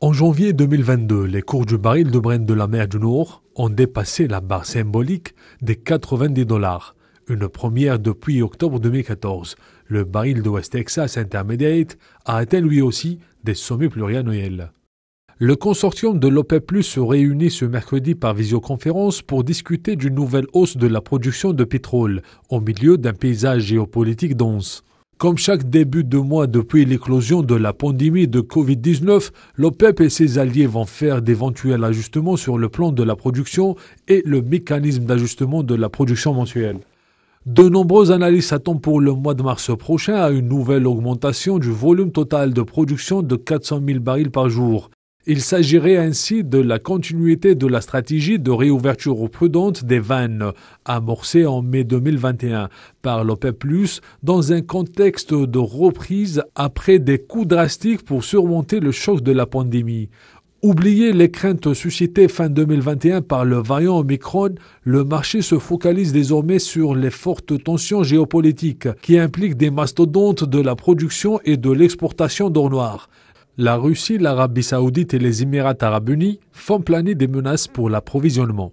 En janvier 2022, les cours du baril de Brent de la mer du Nord ont dépassé la barre symbolique des 90 dollars, une première depuis octobre 2014. Le baril de West Texas Intermediate a atteint lui aussi des sommets pluriannuels. Le consortium de l'OPEP se réunit ce mercredi par visioconférence pour discuter d'une nouvelle hausse de la production de pétrole au milieu d'un paysage géopolitique dense. Comme chaque début de mois depuis l'éclosion de la pandémie de Covid-19, l'OPEP et ses alliés vont faire d'éventuels ajustements sur le plan de la production et le mécanisme d'ajustement de la production mensuelle. De nombreux analystes attendent pour le mois de mars prochain à une nouvelle augmentation du volume total de production de 400 000 barils par jour. Il s'agirait ainsi de la continuité de la stratégie de réouverture prudente des vannes, amorcée en mai 2021 par l'OPEP, dans un contexte de reprise après des coups drastiques pour surmonter le choc de la pandémie. Oubliez les craintes suscitées fin 2021 par le variant Omicron, le marché se focalise désormais sur les fortes tensions géopolitiques qui impliquent des mastodontes de la production et de l'exportation d'or noir la Russie, l'Arabie saoudite et les Émirats arabes unis font planer des menaces pour l'approvisionnement.